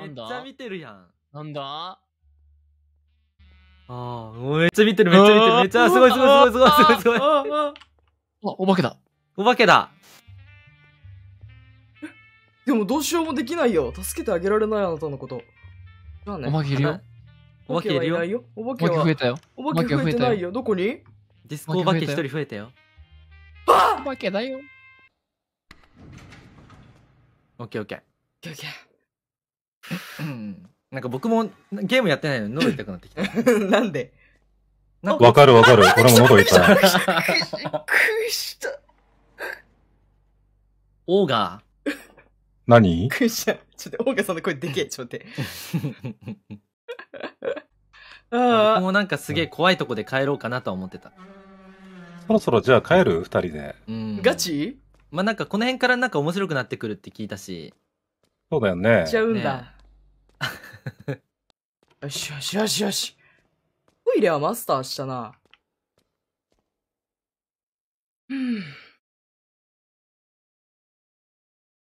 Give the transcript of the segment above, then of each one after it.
めっちゃ見てるやん。なんだああ、めっちゃ見てる、めっちゃ見てる、めっちゃ、すごいすごいすごいすごいすごいすごい。あ、お化けだ。お化けだ。でもどうしようもできないよ。助けてあげられないあなたのこと。まね、お化けいるよ。お化けいるよ。お化け増えたよ。お化け増えてないよ。どこにディスコお化け一人増えたよ。あお化けだよ。オッケーオッケー。オッケーオッケー。なんか僕もゲームやってないのに喉痛くなってきた。なんでわかるわかる。俺も喉痛い。び っくりした。オーガびっ何くりした。ちょっと、オーガさんの声でけえ。ちょっと待って。あ僕あもなんかすげえ怖いとこで帰ろうかなと思ってた。そろそろじゃあ帰る二人で。うん。ガチまあなんかこの辺からなんか面白くなってくるって聞いたし。そうだよね行っ。ちゃうんだ。よしよしよしよし。トイレはマスターしたな。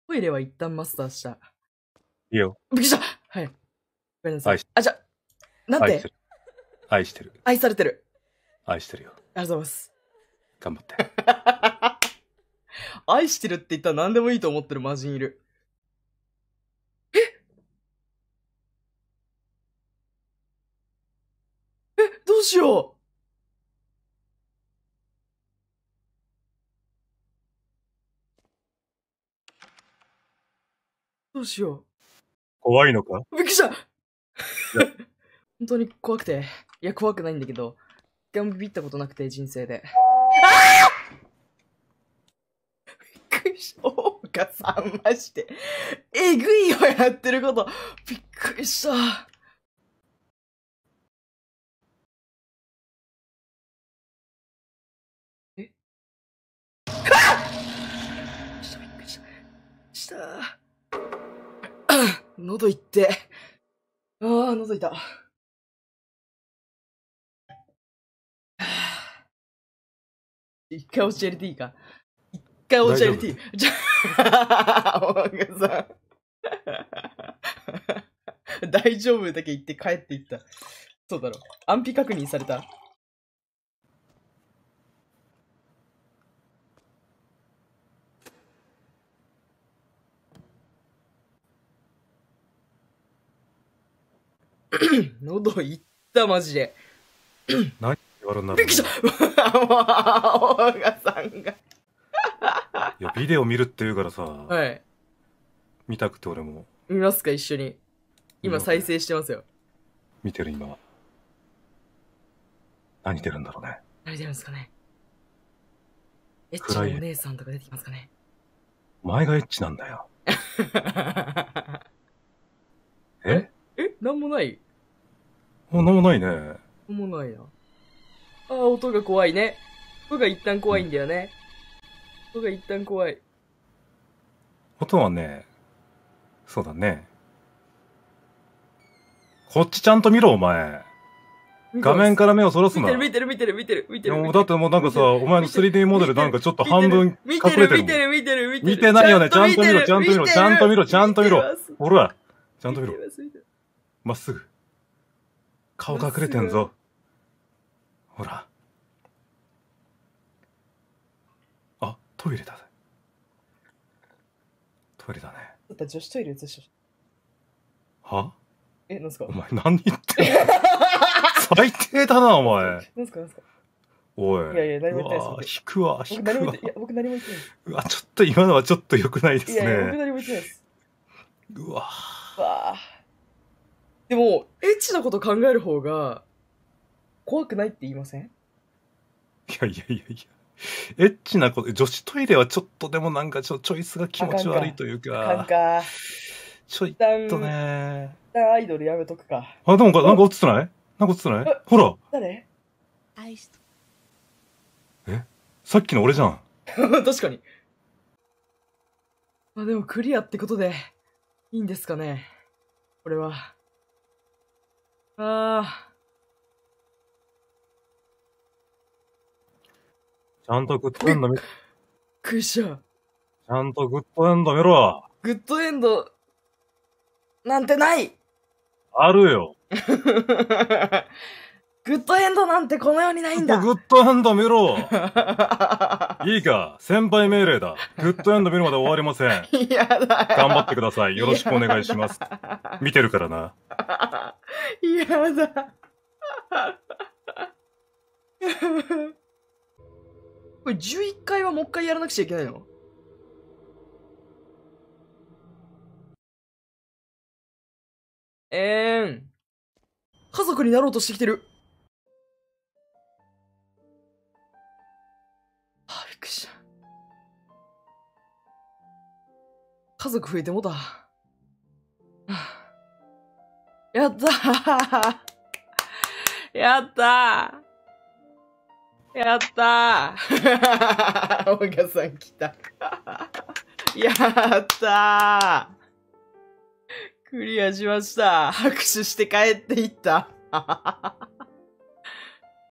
トイレは一旦マスターした。いいよ。びっくりしたはい。ごめんなさい。あ、じゃ、なんて愛してる。愛されてる。愛してるよ。ありがとうございます。頑張って。愛してるって言ったら何でもいいと思ってる魔人いる。うしようどうしよう。怖いのかびっくりした 本当に怖くて。いや、怖くないんだけど、一回もビビったことなくて、人生で。あびっくりした。おうかさん、まして。えぐいよ、やってること。びっくりした。しゃ 喉いって。ああ、喉いた。一回教えていいか。一回教えていい。じゃあ、大岡さん。大丈夫だけ言って帰っていった。そうだろう。安否確認された。喉いったマジで何言わんなびっくりした さんがいやビデオ見るって言うからさはい見たくて俺も見ますか一緒に今再生してますよ見てる今何出るんだろうね何出るんですかねエッチのお姉さんとか出てきますかね前がエッチなんだよ ええ何もないあ、なんもないね。なんもないな。ああ、音が怖いね。音が一旦怖いんだよね。うん、音が一旦怖い。音はね、そうだね。こっちちゃんと見ろ、お前。画面から目をそらすな。見てる見てる見てる見てる見てる。だってもうなんかさ、お前の 3D モデルなんかちょっと半分隠れてる見てる見てる見てる。見てないよね。ちゃんと見ろ、ちゃんと見ろ、ちゃんと見ろ、ちゃんと見ろ。ほら、ちゃんと見ろ。まっすぐ。顔隠れてんぞほらあトイレだトイレだねだた女子トイレ映しはえなんすかお前何言ってん最低だなお前なんすかなんすかおい。いやいや、何も言ってないです。引くわ、引くわ。いや、僕何も言ってないうわ、ちょっと今のはちょっと良くないですね。いや、僕何も言ってないです。うわ。うわでも、エッチなこと考える方が、怖くないって言いませんいやいやいやいや。エッチなこと、女子トイレはちょっとでもなんかちょチョイスが気持ち悪いというか。なんか。ちょいとね。一旦アイドルやめとくか。あ、でもなんか映ってないなんか映ってないほら。誰愛しえさっきの俺じゃん。確かに。まあでもクリアってことで、いいんですかね。これは。ああ。ちゃんとグッドエンド見、ちション。ちゃんとグッドエンド見ろ。グッドエンド、なんてないあるよ。グッドエンドなんてこの世にないんだ。グッドエンド見ろ。いいか、先輩命令だ。グッドエンド見るまで終わりません。や だ。頑張ってください。よろしくお願いします。見てるからな。や だ。これ11回はもう一回やらなくちゃいけないのえーん。家族になろうとしてきてる。家族増えてもた。やったー やったーやったーお客さん来たやったークリアしました拍手して帰っていった